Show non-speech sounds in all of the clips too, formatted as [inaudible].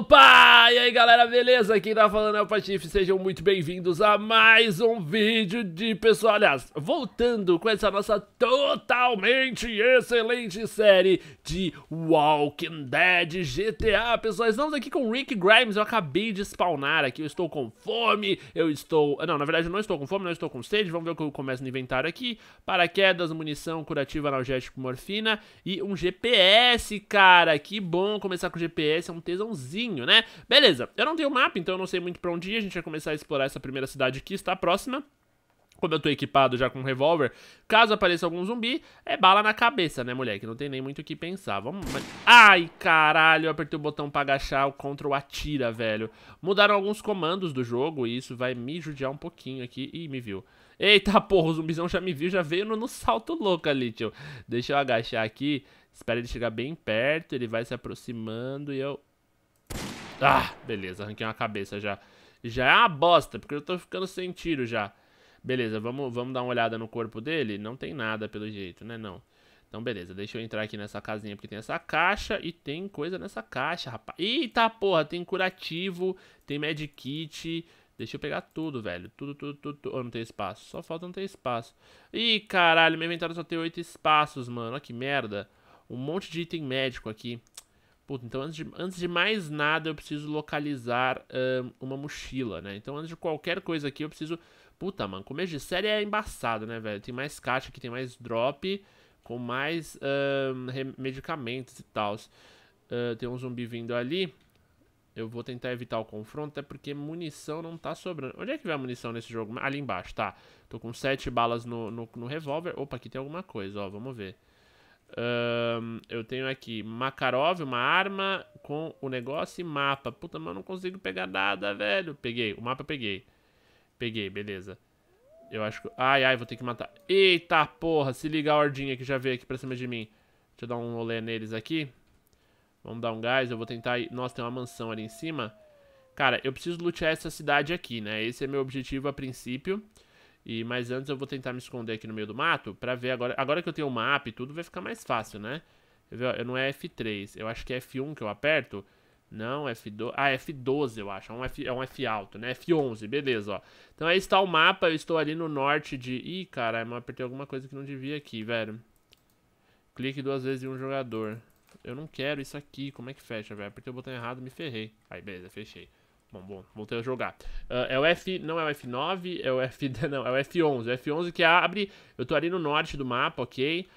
Opa! E aí galera, beleza? Quem tá falando é o Patife, sejam muito bem-vindos a mais um vídeo de pessoal. Aliás, voltando com essa nossa totalmente excelente série de Walking Dead GTA, pessoal. Estamos aqui com o Rick Grimes, eu acabei de spawnar aqui, eu estou com fome, eu estou... Não, na verdade eu não estou com fome, não estou com sede, vamos ver o que eu começo no inventário aqui. Paraquedas, munição, curativo, analgético, morfina e um GPS, cara. Que bom começar com GPS, é um tesãozinho né? Beleza, eu não tenho mapa, então eu não sei muito pra onde ir. A gente vai começar a explorar essa primeira cidade que está próxima. Como eu tô equipado já com um revólver, caso apareça algum zumbi, é bala na cabeça, né, moleque? Não tem nem muito o que pensar. Vamos... Ai, caralho, eu apertei o botão pra agachar, o Ctrl atira, velho. Mudaram alguns comandos do jogo e isso vai me judiar um pouquinho aqui. Ih, me viu. Eita, [laughs] porra, o zumbizão já me viu, já veio no, no salto louco ali, tio. Deixa eu agachar aqui. Espera ele chegar bem perto, ele vai se aproximando e eu... Ah, beleza, arranquei uma cabeça já. Já é uma bosta, porque eu tô ficando sem tiro já. Beleza, vamos, vamos dar uma olhada no corpo dele? Não tem nada pelo jeito, né? Não. Então, beleza, deixa eu entrar aqui nessa casinha, porque tem essa caixa e tem coisa nessa caixa, rapaz. Eita porra, tem curativo, tem medkit. Deixa eu pegar tudo, velho. Tudo, tudo, tudo. tudo. Oh, não tem espaço. Só falta não ter espaço. Ih, caralho, meu inventário só tem oito espaços, mano. Olha que merda. Um monte de item médico aqui. Puta, então antes de, antes de mais nada eu preciso localizar uma mochila, né? Então antes de qualquer coisa aqui eu preciso... Puta, mano, começo de série é embaçado, né, velho? Tem mais caixa aqui, tem mais drop com mais medicamentos e tal. Uh, tem um zumbi vindo ali. Eu vou tentar evitar o confronto, até porque munição não tá sobrando. Onde é que vai a munição nesse jogo? Ali embaixo, tá. Tô com sete balas no, no, no revólver. Opa, aqui tem alguma coisa, ó, vamos ver. Um, eu tenho aqui Makarov, uma arma com o negócio e mapa. Puta, mas eu não consigo pegar nada, velho. Peguei, o mapa peguei. Peguei, beleza. Eu acho que... Ai, ai, vou ter que matar. Eita porra, se liga a hordinha que já veio aqui pra cima de mim. Deixa eu dar um rolê neles aqui. Vamos dar um gás, eu vou tentar ir... Nossa, tem uma mansão ali em cima. Cara, eu preciso lutear essa cidade aqui, né? Esse é meu objetivo a princípio. E, mas antes eu vou tentar me esconder aqui no meio do mato pra ver agora. Agora que eu tenho o mapa e tudo, vai ficar mais fácil, né? Eu não é F3, eu acho que é F1 que eu aperto. Não, F12. Ah, F12, eu acho. É um F, é um F alto, né? F11, beleza, ó. Então aí está o mapa, eu estou ali no norte de. Ih, caralho, eu apertei alguma coisa que não devia aqui, velho. Clique duas vezes em um jogador. Eu não quero isso aqui. Como é que fecha, velho? Apertei o botão errado, me ferrei. Aí, beleza, fechei. Bom, bom, voltei a jogar. Uh, é o F, não é o F9, é o F, [laughs] não, é o F11. O F11 que abre, eu tô ali no norte do mapa, ok?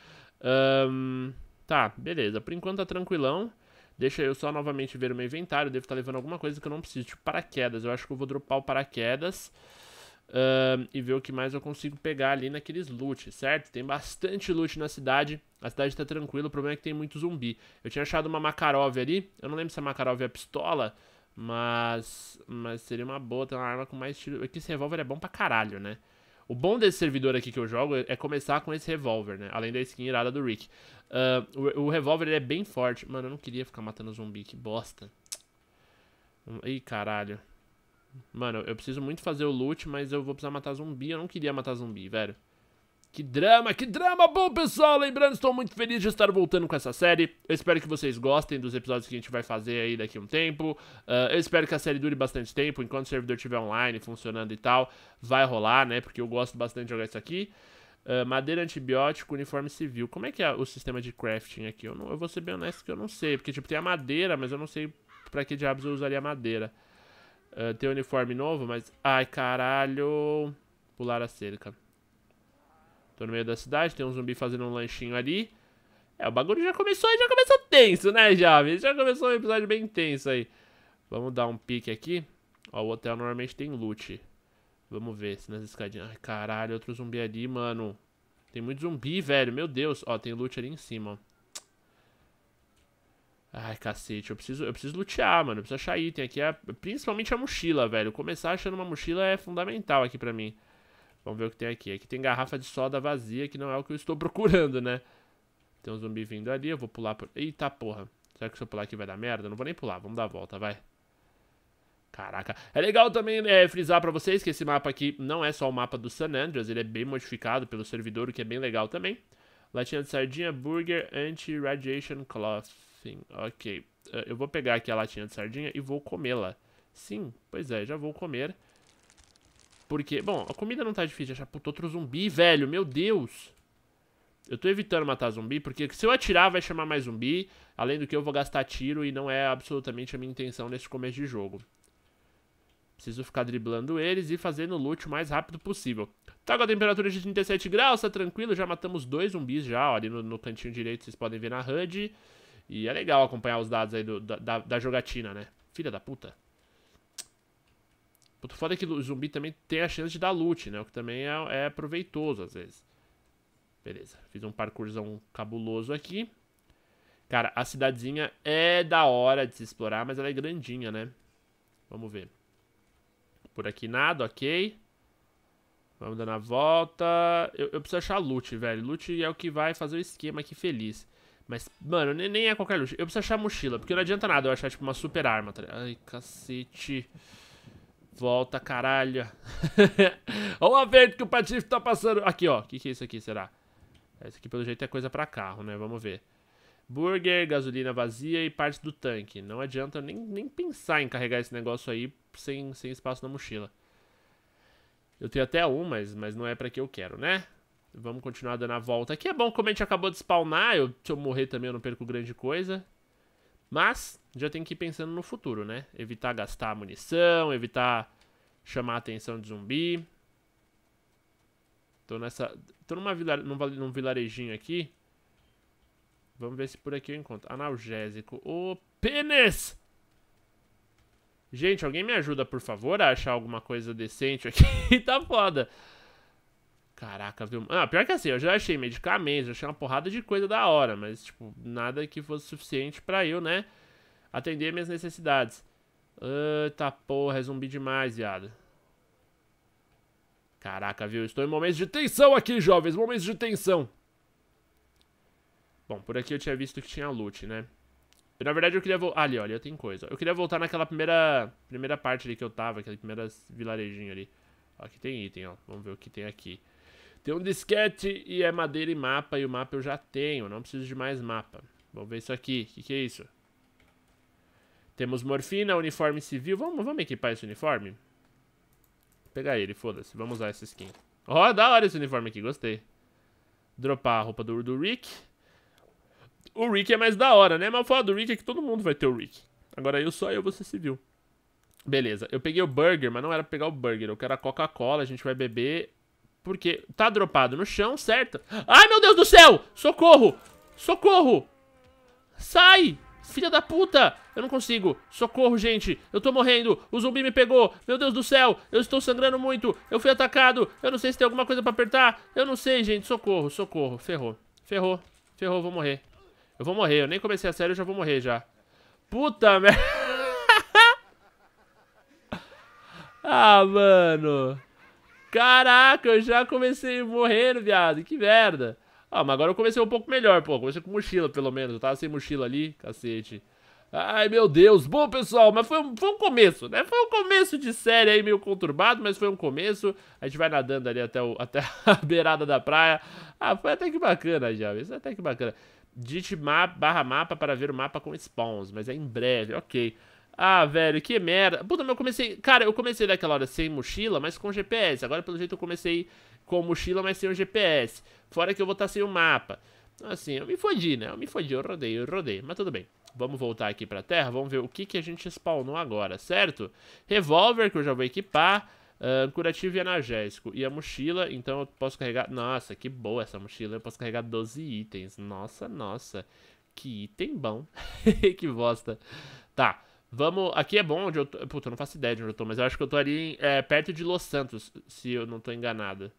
Um, tá, beleza, por enquanto tá tranquilão. Deixa eu só novamente ver o meu inventário, eu devo estar tá levando alguma coisa que eu não preciso, tipo paraquedas. Eu acho que eu vou dropar o paraquedas um, e ver o que mais eu consigo pegar ali naqueles loot, certo? Tem bastante loot na cidade, a cidade tá tranquila, o problema é que tem muito zumbi. Eu tinha achado uma Makarov ali, eu não lembro se a Makarov é a pistola... Mas, mas seria uma boa ter uma arma com mais tiro. Aqui esse revólver é bom pra caralho, né? O bom desse servidor aqui que eu jogo é começar com esse revólver, né? Além da skin irada do Rick. Uh, o, o revólver é bem forte. Mano, eu não queria ficar matando zumbi, que bosta. Ih, caralho. Mano, eu preciso muito fazer o loot, mas eu vou precisar matar zumbi. Eu não queria matar zumbi, velho. Que drama, que drama! Bom, pessoal, lembrando, estou muito feliz de estar voltando com essa série. Eu espero que vocês gostem dos episódios que a gente vai fazer aí daqui a um tempo. Uh, eu espero que a série dure bastante tempo, enquanto o servidor estiver online, funcionando e tal. Vai rolar, né? Porque eu gosto bastante de jogar isso aqui. Uh, madeira antibiótico, uniforme civil. Como é que é o sistema de crafting aqui? Eu, não, eu vou ser bem honesto que eu não sei. Porque, tipo, tem a madeira, mas eu não sei pra que diabos eu usaria madeira. Uh, tem um uniforme novo, mas... Ai, caralho... Pular a cerca. Tô no meio da cidade, tem um zumbi fazendo um lanchinho ali. É, o bagulho já começou, já começou tenso, né, jovens? Já começou um episódio bem tenso aí. Vamos dar um pique aqui. Ó, o hotel normalmente tem loot. Vamos ver se nas escadinhas... Ai, caralho, outro zumbi ali, mano. Tem muito zumbi, velho, meu Deus. Ó, tem loot ali em cima, ó. Ai, cacete, eu preciso, eu preciso lutear, mano. Eu preciso achar item aqui, é, principalmente a mochila, velho. Começar achando uma mochila é fundamental aqui pra mim. Vamos ver o que tem aqui. Aqui tem garrafa de soda vazia, que não é o que eu estou procurando, né? Tem um zumbi vindo ali, eu vou pular por... Eita porra. Será que se eu pular aqui vai dar merda? Não vou nem pular, vamos dar a volta, vai. Caraca. É legal também é, frisar pra vocês que esse mapa aqui não é só o mapa do San Andreas, ele é bem modificado pelo servidor, o que é bem legal também. Latinha de sardinha, burger, anti-radiation clothing. Ok. Eh, eu vou pegar aqui a latinha de sardinha e vou comê-la. Sim, pois é, já vou comer. Porque, bom, a comida não tá difícil de achar. Puta, outro zumbi, velho, meu Deus. Eu tô evitando matar zumbi, porque se eu atirar vai chamar mais zumbi. Além do que eu vou gastar tiro e não é absolutamente a minha intenção nesse começo de jogo. Preciso ficar driblando eles e fazendo o loot o mais rápido possível. Tá com a temperatura de 37 graus, tá tranquilo. Já matamos dois zumbis já, ó, ali no, no cantinho direito vocês podem ver na HUD. E é legal acompanhar os dados aí do, da, da, da jogatina, né? Filha da puta. Puto foda que o zumbi também tem a chance de dar loot, né? O que também é, é proveitoso às vezes. Beleza, fiz um parkourzão cabuloso aqui. Cara, a cidadezinha é da hora de se explorar, mas ela é grandinha, né? Vamos ver. Por aqui nada, ok. Vamos dando a volta. Eu, eu preciso achar loot, velho. Loot é o que vai fazer o esquema aqui feliz. Mas, mano, nem, nem é qualquer loot. Eu preciso achar mochila, porque não adianta nada eu achar, tipo, uma super arma. Tá Ai, cacete. Volta, caralho. [laughs] Olha o aperto que o Patife tá passando. Aqui, ó. O que, que é isso aqui, será? É, isso aqui, pelo jeito, é coisa pra carro, né? Vamos ver. Burger, gasolina vazia e parte do tanque. Não adianta nem, nem pensar em carregar esse negócio aí sem, sem espaço na mochila. Eu tenho até um, mas, mas não é pra que eu quero, né? Vamos continuar dando a volta. Aqui é bom como a gente acabou de spawnar. Eu, se eu morrer também eu não perco grande coisa. Mas já tem que ir pensando no futuro, né? Evitar gastar munição, evitar chamar a atenção de zumbi. Tô nessa. Tô numa vila, num, num vilarejinho aqui. Vamos ver se por aqui eu encontro. Analgésico. O pênis! Gente, alguém me ajuda, por favor, a achar alguma coisa decente aqui. [laughs] tá foda. Caraca, viu? Ah, pior que assim, eu já achei medicamentos, já achei uma porrada de coisa da hora, mas, tipo, nada que fosse suficiente pra eu, né? Atender minhas necessidades. Eita porra, é zumbi demais, viado. Caraca, viu? Estou em momentos de tensão aqui, jovens. Momentos de tensão. Bom, por aqui eu tinha visto que tinha loot, né? Eu, na verdade, eu queria voltar... Ali, olha, tem coisa. Eu queria voltar naquela primeira, primeira parte ali que eu tava. Aquele primeiro vilarejinho ali. Ó, aqui tem item, ó. Vamos ver o que tem aqui. Tem um disquete e é madeira e mapa. E o mapa eu já tenho. Não preciso de mais mapa. Vamos ver isso aqui. O que, que é isso? Temos morfina, uniforme civil. Vamos, vamos equipar esse uniforme? Vou pegar ele, foda-se. Vamos usar essa skin. Ó, oh, da hora esse uniforme aqui, gostei. Dropar a roupa do, do Rick. O Rick é mais da hora, né? Mas falar do Rick é que todo mundo vai ter o Rick. Agora eu só eu vou ser civil. Beleza, eu peguei o burger, mas não era pra pegar o burger. Eu quero a Coca-Cola, a gente vai beber. Porque tá dropado no chão, certo? Ai, meu Deus do céu! Socorro! Socorro! Sai! Filha da puta! Eu não consigo. Socorro, gente. Eu tô morrendo. O zumbi me pegou. Meu Deus do céu. Eu estou sangrando muito. Eu fui atacado. Eu não sei se tem alguma coisa pra apertar. Eu não sei, gente. Socorro, socorro. Ferrou. Ferrou. Ferrou, eu vou morrer. Eu vou morrer. Eu nem comecei a série, eu já vou morrer já. Puta [laughs] merda. ah, mano. Caraca, eu já comecei morrendo, viado. Que merda. Ah, mas agora eu comecei um pouco melhor, pô. Comecei com mochila, pelo menos. Eu tava sem mochila ali, cacete. Ai, meu Deus. Bom, pessoal, mas foi um, foi um começo, né? Foi um começo de série aí meio conturbado, mas foi um começo. A gente vai nadando ali até, o, [laughs] até a beirada da praia. Ah, foi até que bacana, já. Isso é até que bacana. Digite map, barra mapa para ver o mapa com spawns, mas é em breve, ok. Ah, velho, que merda. Puta, mas eu comecei... Cara, eu comecei naquela hora sem mochila, mas com GPS. Agora, pelo jeito, eu comecei com mochila, mas sem o GPS. Fora que eu vou estar tá sem o mapa. Assim, eu me fodi, né? Eu me fodi, eu rodei, eu rodei. Mas tudo bem. Vamos voltar aqui pra terra, vamos ver o que, que a gente spawnou agora, certo? Revólver, que eu já vou equipar. Uh, curativo e analgésico. E a mochila, então eu posso carregar... Nossa, que boa essa mochila. Eu posso carregar 12 itens. Nossa, nossa. Que item bom. [laughs] que bosta. Tá. Vamos. Aqui é bom onde eu tô. Puta, eu não faço ideia de onde eu tô, mas eu acho que eu tô ali é, perto de Los Santos, se eu não tô enganado.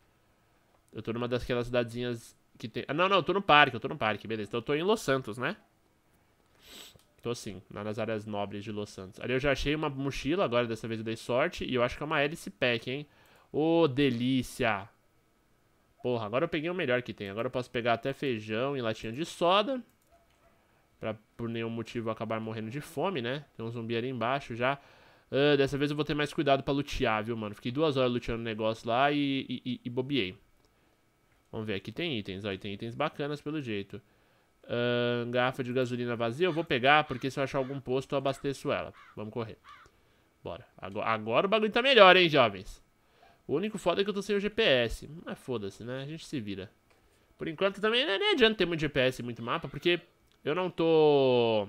Eu tô numa daquelas cidadezinhas que tem... Ah, não, não, eu tô no parque, eu tô no parque, beleza. Então eu tô em Los Santos, né? Tô sim, lá nas áreas nobres de Los Santos. Ali eu já achei uma mochila, agora dessa vez eu dei sorte. E eu acho que é uma hélice pack, hein? Ô, oh, delícia! Porra, agora eu peguei o melhor que tem. Agora eu posso pegar até feijão e latinha de soda. Pra por nenhum motivo acabar morrendo de fome, né? Tem um zumbi ali embaixo já. Uh, dessa vez eu vou ter mais cuidado pra lutear, viu, mano? Fiquei duas horas luteando o negócio lá e, e, e, e bobiei. Vamos ver, aqui tem itens, ó, tem itens bacanas pelo jeito. Uh, garrafa de gasolina vazia eu vou pegar, porque se eu achar algum posto eu abasteço ela. Vamos correr. Bora. Agora, agora o bagulho tá melhor, hein, jovens. O único foda é que eu tô sem o GPS. Mas ah, foda-se, né? A gente se vira. Por enquanto também né, nem adianta ter muito GPS e muito mapa, porque eu não tô...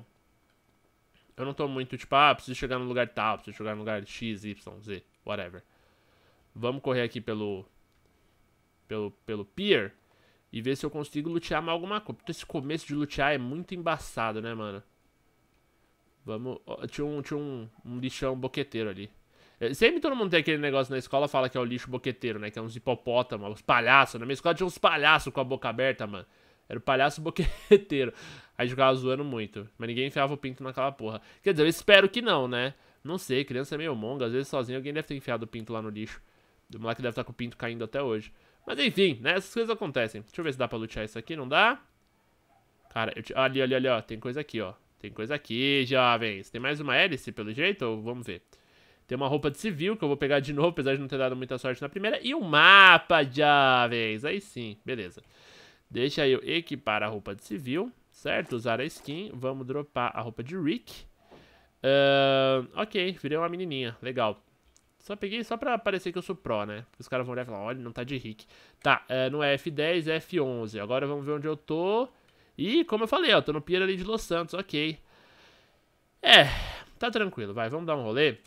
Eu não tô muito, tipo, ah, preciso chegar no lugar tal, preciso chegar no lugar X, Y, Z, whatever. Vamos correr aqui pelo pelo, pelo pier e ver se eu consigo lutear mais alguma coisa. Porque esse começo de lutear é muito embaçado, né, mano? Vamos... tinha um, tinha um, um lixão boqueteiro ali. É, sempre todo mundo tem aquele negócio na escola, fala que é o lixo boqueteiro, né? Que é uns hipopótamos, uns palhaços. Na minha escola tinha uns palhaços com a boca aberta, mano. Era o palhaço boqueteiro. Aí jogava zoando muito. Mas ninguém enfiava o pinto naquela porra. Quer dizer, eu espero que não, né? Não sei, criança é meio monga. Às vezes sozinho alguém deve ter enfiado o pinto lá no lixo. O moleque deve estar tá com o pinto caindo até hoje. Mas enfim, né? Essas coisas acontecem. Deixa eu ver se dá pra lutear isso aqui. Não dá? Cara, te... ali, ali, ali, ó. Tem coisa aqui, ó. Tem coisa aqui, jovens. Tem mais uma hélice, pelo jeito? Ou vamos ver. Tem uma roupa de civil que eu vou pegar de novo, apesar de não ter dado muita sorte na primeira. E um mapa, jovens. Aí sim, beleza. Deixa eu equipar a roupa de civil, certo? Usar a skin. Vamos dropar a roupa de Rick. Uh, ok, virei uma menininha. Legal. Só peguei só pra parecer que eu sou pró, né? Os caras vão olhar e falar, olha, não tá de Rick. Tá, é, não é F10, é F11. Agora vamos ver onde eu tô. E, como eu falei, ó, tô no Pier ali de Los Santos, ok. É, tá tranquilo, vai, vamos dar um rolê.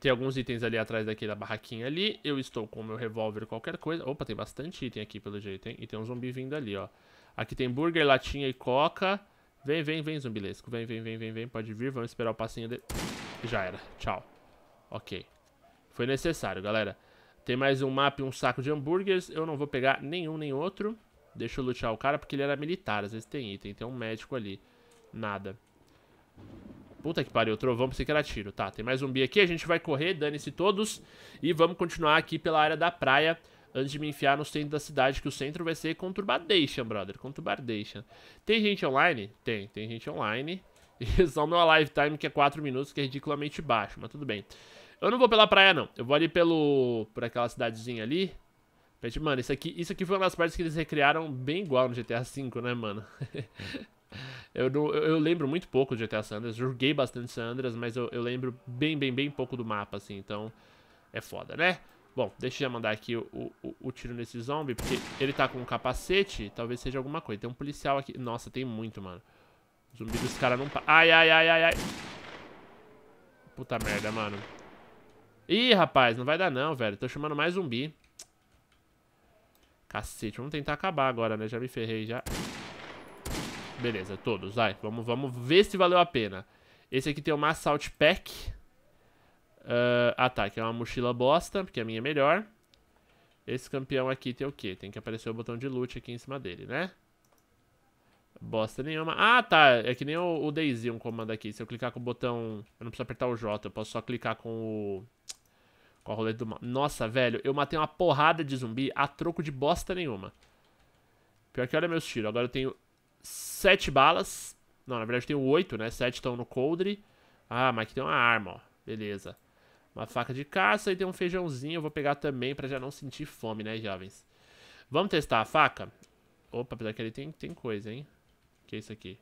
Tem alguns itens ali atrás daquela barraquinha ali. Eu estou com o meu revólver, qualquer coisa. Opa, tem bastante item aqui, pelo jeito, hein? E tem um zumbi vindo ali, ó. Aqui tem burger, latinha e coca. Vem, vem, vem, zumbilesco. Vem, vem, vem, vem, vem. Pode vir, vamos esperar o passinho dele. Já era, tchau. Ok. Foi necessário, galera. Tem mais um mapa e um saco de hambúrgueres. Eu não vou pegar nenhum nem outro. Deixa eu lutear o cara porque ele era militar. Às vezes tem item. Tem um médico ali. Nada. Puta que pariu, trovão, pensei que era tiro. Tá, tem mais um zumbi aqui. A gente vai correr, dane-se todos. E vamos continuar aqui pela área da praia. Antes de me enfiar no centro da cidade, que o centro vai ser Conturbadation, brother. Conturbadation. Tem gente online? Tem, tem gente online. E [laughs] só meu live time que é 4 minutos, que é ridiculamente baixo, mas tudo bem. Eu não vou pela praia, não. Eu vou ali pelo... Por aquela cidadezinha ali. mano, isso aqui, isso aqui foi uma das partes que eles recriaram bem igual no GTA V, né, mano? [laughs] eu, não, eu, eu, lembro muito pouco do GTA Sandras. Joguei bastante Sandras, mas eu, eu lembro bem, bem, bem pouco do mapa, assim. Então, é foda, né? Bom, deixa eu já mandar aqui o, o, o, tiro nesse zombie, porque ele tá com um capacete, talvez seja alguma coisa. Tem um policial aqui. Nossa, tem muito, mano. zumbi dos caras não... Ai, ai, ai, ai, ai. Puta merda, mano. Ih, rapaz, não vai dar não, velho. Tô chamando mais zumbi. Cacete, vamos tentar acabar agora, né? Já me ferrei, já. Beleza, todos, vai. Vamos, vamos ver se valeu a pena. Esse aqui tem uma Assault Pack. Uh, ah, tá, que é uma mochila bosta, porque a minha é melhor. Esse campeão aqui tem o quê? Tem que aparecer o botão de loot aqui em cima dele, né? Bosta nenhuma. Ah, tá. É que nem o, o Daisy um comando aqui. Se eu clicar com o botão... Eu não preciso apertar o J. Eu posso só clicar com o... Com a roleta do mal. Nossa, velho, eu matei uma porrada de zumbi a troco de bosta nenhuma. Pior que olha meus tiros. Agora eu tenho sete balas. Não, na verdade eu tenho oito, né? Sete estão no coldre. Ah, mas aqui tem uma arma, ó. Beleza. Uma faca de caça e tem um feijãozinho. Eu vou pegar também pra já não sentir fome, né, jovens? Vamos testar a faca? Opa, apesar que ali tem, tem coisa, hein? O que é isso aqui?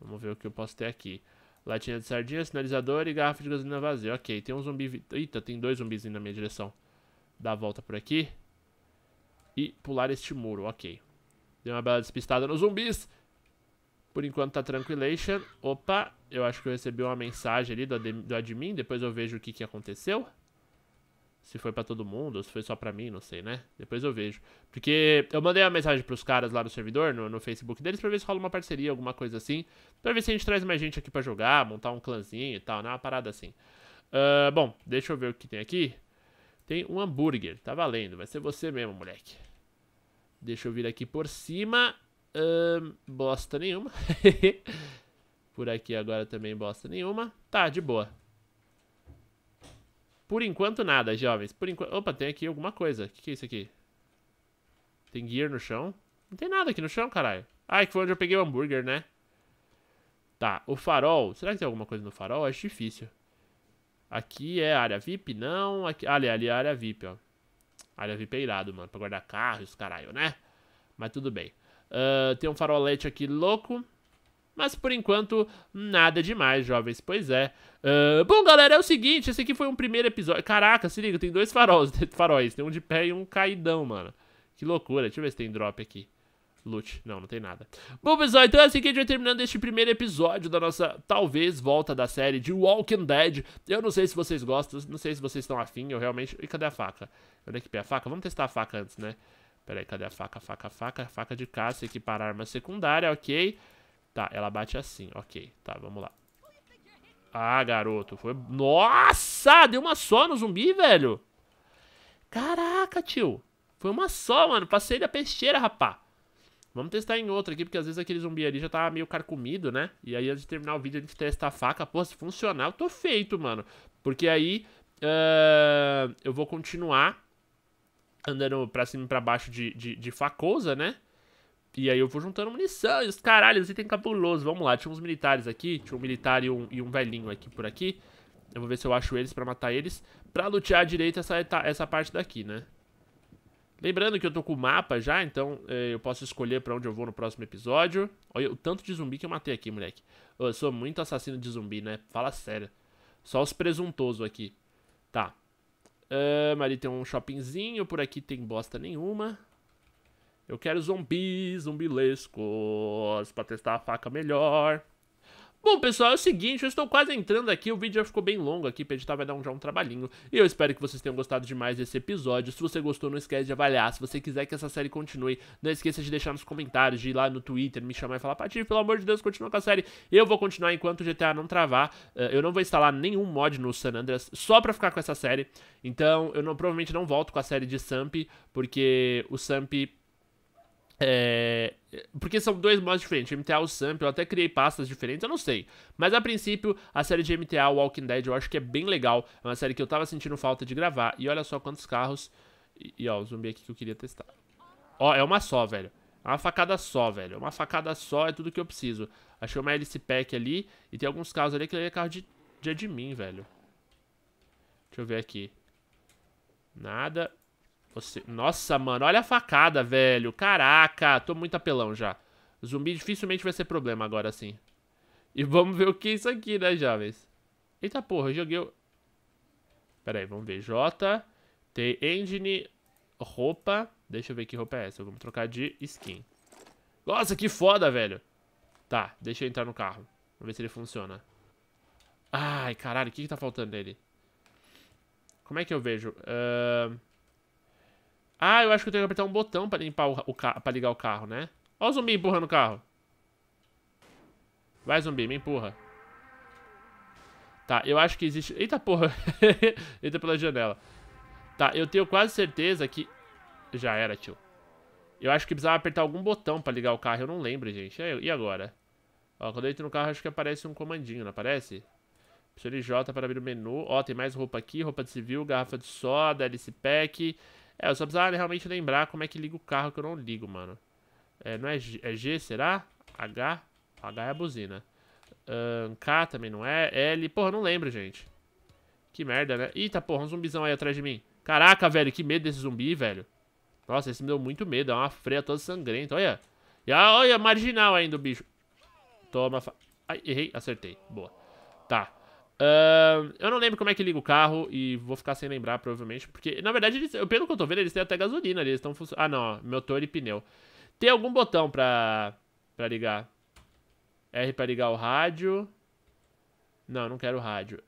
Vamos ver o que eu posso ter aqui. Latinha de sardinha, sinalizador e garrafa de gasolina vazia. Ok, tem um zumbi... Eita, tem dois zumbis na minha direção. Dar a volta por aqui. E pular este muro, ok. Deu uma bela despistada nos zumbis. Por enquanto tá tranquilation. Opa, eu acho que eu recebi uma mensagem ali do, ad do admin. Depois eu vejo o que, que aconteceu. Se foi para todo mundo ou se foi só para mim, não sei, né? Depois eu vejo. Porque eu mandei uma mensagem pros caras lá no servidor, no, no Facebook deles, pra ver se rola uma parceria, alguma coisa assim. Pra ver se a gente traz mais gente aqui para jogar, montar um clãzinho e tal, né? Uma parada assim. Uh, bom, deixa eu ver o que tem aqui. Tem um hambúrguer, tá valendo. Vai ser você mesmo, moleque. Deixa eu vir aqui por cima. Uh, bosta nenhuma. [laughs] por aqui agora também bosta nenhuma. Tá, de boa. Por enquanto nada, jovens. Por enquanto... Opa, tem aqui alguma coisa. O que, que é isso aqui? Tem gear no chão? Não tem nada aqui no chão, caralho. Ah, que foi onde eu peguei o hambúrguer, né? Tá, o farol. Será que tem alguma coisa no farol? Acho difícil. Aqui é área VIP? Não. Aqui... Ali, ali é área VIP, ó. Área VIP é irado, mano. Pra guardar carros, caralho, né? Mas tudo bem. Uh, tem um farolete aqui louco. Mas por enquanto, nada demais, jovens. Pois é. Uh, bom, galera, é o seguinte: esse aqui foi um primeiro episódio. Caraca, se liga, tem dois faróis, [laughs] faróis. Tem um de pé e um caidão, mano. Que loucura. Deixa eu ver se tem drop aqui. Loot. Não, não tem nada. Bom, pessoal, então é assim que a gente vai terminando este primeiro episódio da nossa, talvez, volta da série de Walking Dead. Eu não sei se vocês gostam, não sei se vocês estão afim, eu realmente... E cadê a faca? Eu não é equipei a faca? Vamos testar a faca antes, né? Pera aí, cadê a faca, faca, faca? Faca de caça, equipar arma secundária, ok. Ok. Tá, ela bate assim, ok. Tá, vamos lá. Ah, garoto, foi... Nossa, deu uma só no zumbi, velho. Caraca, tio. Foi uma só, mano. Passei da peixeira, rapá. Vamos testar em outra aqui, porque às vezes aquele zumbi ali já tá meio carcomido, né? E aí antes de terminar o vídeo a gente testa a faca. Pô, se funcionar eu tô feito, mano. Porque aí uh, eu vou continuar andando pra cima e pra baixo de, de, de né? E aí eu vou juntando munição e os caralhos, assim tem é cabuloso. Vamos lá, tinha uns militares aqui, tinha um militar e um, e um velhinho aqui por aqui. Eu vou ver se eu acho eles pra matar eles. Pra lutear direito essa, essa parte daqui, né? Lembrando que eu tô com o mapa já, então eh, eu posso escolher pra onde eu vou no próximo episódio. Olha o tanto de zumbi que eu matei aqui, moleque. Eu sou muito assassino de zumbi, né? Fala sério. Só os presuntosos aqui. Tá. Ah, Maria ali tem um shoppingzinho, por aqui tem bosta nenhuma. Eu quero zumbis, zumbilescos, pra testar a faca melhor. Bom, pessoal, é o seguinte, eu estou quase entrando aqui, o vídeo já ficou bem longo aqui, pra editar tá, vai dar um, já um trabalhinho. E eu espero que vocês tenham gostado demais desse episódio. Se você gostou, não esquece de avaliar. Se você quiser que essa série continue, não esqueça de deixar nos comentários, de ir lá no Twitter, me chamar e falar, Pati, pelo amor de Deus, continua com a série. Eu vou continuar enquanto o GTA não travar. Eh, eu não vou instalar nenhum mod no San Andreas só pra ficar com essa série. Então, eu não, provavelmente não volto com a série de Samp, porque o Samp é, porque são dois modos diferentes, MTA e Samp, eu até criei pastas diferentes, eu não sei. Mas a princípio, a série de MTA Walking Dead eu acho que é bem legal. É uma série que eu tava sentindo falta de gravar. E olha só quantos carros. E, e ó, o zumbi aqui que eu queria testar. Ó, é uma só, velho. É uma facada só, velho. É uma facada só é tudo que eu preciso. Achei uma LC Pack ali. E tem alguns carros ali que ele é carro de, de admin, velho. Deixa eu ver aqui. Nada. Você... Nossa, mano, olha a facada, velho. Caraca, tô muito apelão já. Zumbi dificilmente vai ser problema agora, sim. E vamos ver o que é isso aqui, né, jovens? Eita porra, eu joguei o... Pera aí, vamos ver. J, T, Engine, roupa. Deixa eu ver que roupa é essa. Vamos trocar de skin. Nossa, que foda, velho. Tá, deixa eu entrar no carro. Vamos ver se ele funciona. Ai, caralho, o que que tá faltando nele? Como é que eu vejo? Ahn... Uh... Ah, eu acho que eu tenho que apertar um botão pra, limpar o, o pra ligar o carro, né? Ó o zumbi empurrando o carro. Vai, zumbi, me empurra. Tá, eu acho que existe... Eita porra. [laughs] entra pela janela. Tá, eu tenho quase certeza que... Já era, tio. Eu acho que precisava apertar algum botão pra ligar o carro. Eu não lembro, gente. E agora? Ó, quando eu entro no carro, acho que aparece um comandinho, não aparece? de J para abrir o menu. Ó, tem mais roupa aqui. Roupa de civil, garrafa de soda, LC Pack... É, eu só precisava realmente lembrar como é que liga o carro que eu não ligo, mano. É, não é G, é G será? H? H é a buzina. Um, K também não é. L. Porra, não lembro, gente. Que merda, né? Eita, tá, porra, um zumbizão aí atrás de mim. Caraca, velho, que medo desse zumbi, velho. Nossa, esse me deu muito medo. É uma freia toda sangrenta, olha. E olha, marginal ainda o bicho. Toma. Ai, errei, acertei. Boa. Tá. Uh, eu não lembro como é que liga o carro e vou ficar sem lembrar, provavelmente. Porque, na verdade, eles, pelo que eu tô vendo, eles têm até gasolina ali. Eles estão Ah, não, motor e pneu. Tem algum botão pra, pra ligar? R pra ligar o rádio. Não, eu não quero rádio.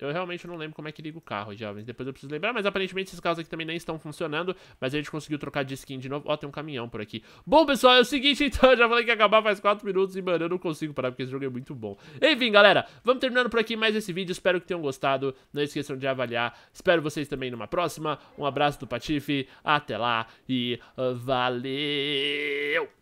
eu realmente não lembro como é que liga o carro, jovens. Depois eu preciso lembrar, mas aparentemente esses carros aqui também nem estão funcionando. Mas a gente conseguiu trocar de skin de novo. Ó, oh, tem um caminhão por aqui. Bom, pessoal, é o seguinte, então. [laughs] Eu já falei que ia acabar faz 4 minutos e, mano, eu não consigo parar porque esse jogo é muito bom. Enfim, galera, vamos terminando por aqui mais esse vídeo. Espero que tenham gostado. Não esqueçam de avaliar. Espero vocês também numa próxima. Um abraço do Patife. Até lá e ah, valeu!